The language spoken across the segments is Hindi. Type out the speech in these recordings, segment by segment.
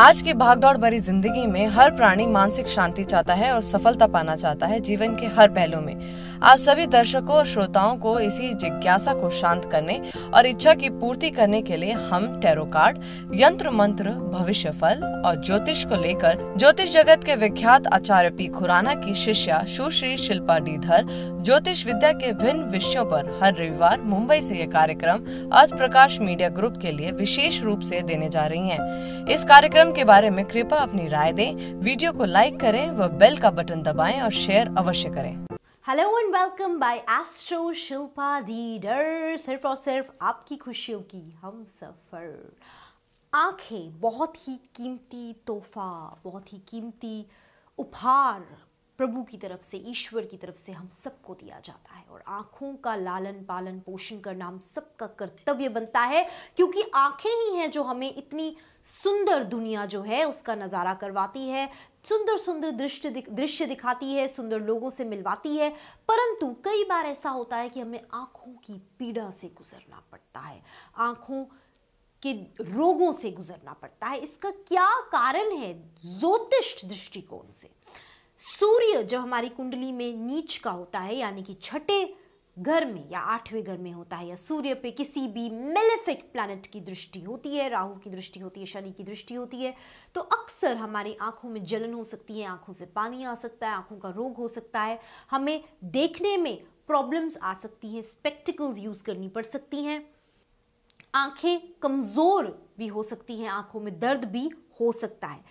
आज की भागदौड़ भरी जिंदगी में हर प्राणी मानसिक शांति चाहता है और सफलता पाना चाहता है जीवन के हर पहलू में आप सभी दर्शकों और श्रोताओं को इसी जिज्ञासा को शांत करने और इच्छा की पूर्ति करने के लिए हम टेरो कार्ड यंत्र मंत्र भविष्य फल और ज्योतिष को लेकर ज्योतिष जगत के विख्यात आचार्य पी खुराना की शिष्या सुश्री शिल्पा डीधर ज्योतिष विद्या के भिन्न विषयों पर हर रविवार मुंबई से ये कार्यक्रम अर्थ प्रकाश मीडिया ग्रुप के लिए विशेष रूप से देने जा रही हैं। इस कार्यक्रम के बारे में कृपा अपनी राय दें, वीडियो को लाइक करें व बेल का बटन दबाएं और शेयर अवश्य करें hello and welcome by astro Shilpa डीडर सिर्फ और सिर्फ आपकी खुशियों की हम सफ़र आँखें बहुत ही कीमती तोहफा बहुत ही कीमती उपहार प्रभु की तरफ से ईश्वर की तरफ से हम सबको दिया जाता है और आंखों का लालन पालन पोषण करना हम सबका कर्तव्य बनता है क्योंकि आंखें ही हैं जो हमें इतनी सुंदर दुनिया जो है उसका नज़ारा करवाती है सुंदर सुंदर दृश्य दृश्य दिखाती है सुंदर लोगों से मिलवाती है परंतु कई बार ऐसा होता है कि हमें आँखों की पीड़ा से गुजरना पड़ता है आँखों के रोगों से गुजरना पड़ता है इसका क्या कारण है ज्योतिष दृष्टिकोण से सूर्य जब हमारी कुंडली में नीच का होता है यानी कि छठे घर में या आठवें घर में होता है या सूर्य पे किसी भी मेलेफिक प्लानट की दृष्टि होती है राहु की दृष्टि होती है शनि की दृष्टि होती है तो अक्सर हमारी आंखों में जलन हो सकती है आंखों से पानी आ सकता है आंखों का रोग हो सकता है हमें देखने में प्रॉब्लम्स आ सकती हैं स्पेक्टिकल्स यूज़ करनी पड़ सकती हैं आंखें कमज़ोर भी हो सकती हैं आंखों में दर्द भी हो सकता है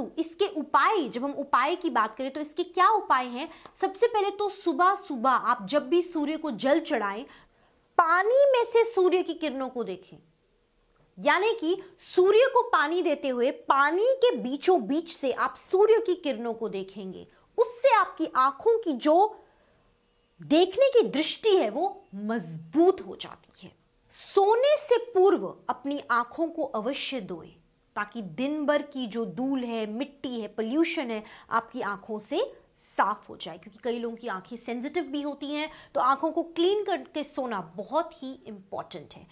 परंतु इसके उपाय जब हम उपाय की बात करें तो इसके क्या उपाय हैं सबसे पहले तो सुबह सुबह आप जब भी सूर्य को जल चढ़ाएं पानी में से सूर्य की किरणों को देखें यानी कि सूर्य को पानी देते हुए पानी के बीचों बीच से आप सूर्य की किरणों को देखेंगे उससे आपकी आंखों की जो देखने की दृष्टि है वो मजबूत हो जाती है सोने से पूर्व अपनी आंखों को अवश्य धोएं ताकि दिन भर की जो धूल है मिट्टी है पोल्यूशन है आपकी आंखों से साफ हो जाए क्योंकि कई लोगों की आंखें सेंसिटिव भी होती हैं तो आंखों को क्लीन करके सोना बहुत ही इंपॉर्टेंट है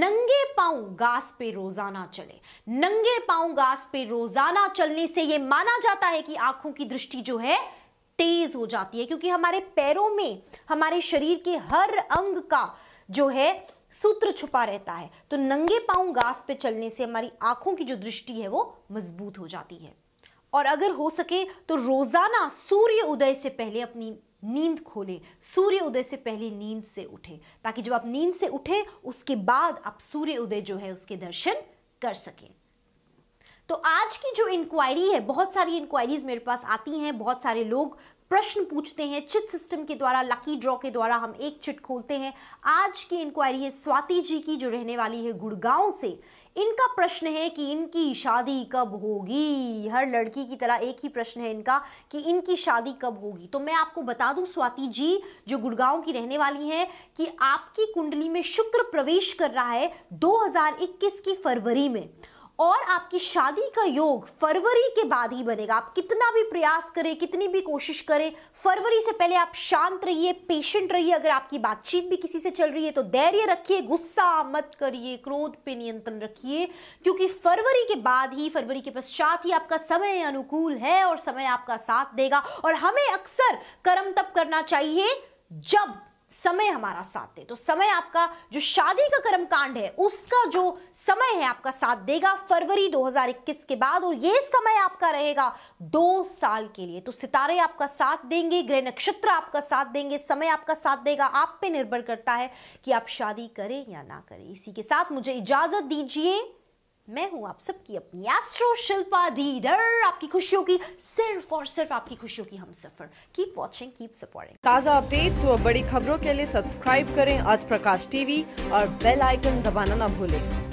नंगे पाँव घास पे रोजाना चले नंगे पाँव घास पे रोजाना चलने से ये माना जाता है कि आंखों की दृष्टि जो है तेज हो जाती है क्योंकि हमारे पैरों में हमारे शरीर के हर अंग का जो है सूत्र छुपा रहता है तो नंगे पाऊँ घास पे चलने से हमारी आंखों की जो दृष्टि है वो मजबूत हो जाती है और अगर हो सके तो रोज़ाना सूर्य उदय से पहले अपनी नींद खोले सूर्य उदय से पहले नींद से उठे ताकि जब आप नींद से उठे उसके बाद आप सूर्य उदय जो है उसके दर्शन कर सकें तो आज की जो इंक्वायरी है बहुत सारी इंक्वायरीज मेरे पास आती हैं बहुत सारे लोग प्रश्न पूछते हैं चिट सिस्टम के द्वारा लकी ड्रॉ के द्वारा हम एक चिट खोलते हैं आज की इंक्वायरी है स्वाति जी की जो रहने वाली है गुड़गांव से इनका प्रश्न है कि इनकी शादी कब होगी हर लड़की की तरह एक ही प्रश्न है इनका कि इनकी शादी कब होगी तो मैं आपको बता दूं स्वाति जी जो गुड़गांव की रहने वाली हैं कि आपकी कुंडली में शुक्र प्रवेश कर रहा है 2021 की फरवरी में और आपकी शादी का योग फरवरी के बाद ही बनेगा आप कितना भी प्रयास करें कितनी भी कोशिश करें फरवरी से पहले आप शांत रहिए पेशेंट रहिए अगर आपकी बातचीत भी किसी से चल रही है तो धैर्य रखिए गुस्सा मत करिए क्रोध पे नियंत्रण रखिए क्योंकि फरवरी के बाद ही फरवरी के पश्चात ही आपका समय अनुकूल है और समय आपका साथ देगा और हमें अक्सर कर्म तब करना चाहिए जब समय हमारा साथ दे तो समय आपका जो शादी का कर्म कांड है उसका जो समय है आपका साथ देगा फरवरी 2021 के बाद और यह समय आपका रहेगा दो साल के लिए तो सितारे आपका साथ देंगे ग्रह नक्षत्र आपका साथ देंगे समय आपका साथ देगा आप पे निर्भर करता है कि आप शादी करें या ना करें इसी के साथ मुझे इजाजत दीजिए मैं हूं आप सबकी अपनी एस्ट्रो शिल्पा डीडर आपकी खुशियों की सिर्फ और सिर्फ आपकी खुशियों की हम सफर कीप वॉचिंग कीप सपोर्टिंग ताज़ा अपडेट्स व बड़ी खबरों के लिए सब्सक्राइब करें आज प्रकाश टीवी और बेल आइकन दबाना ना भूलें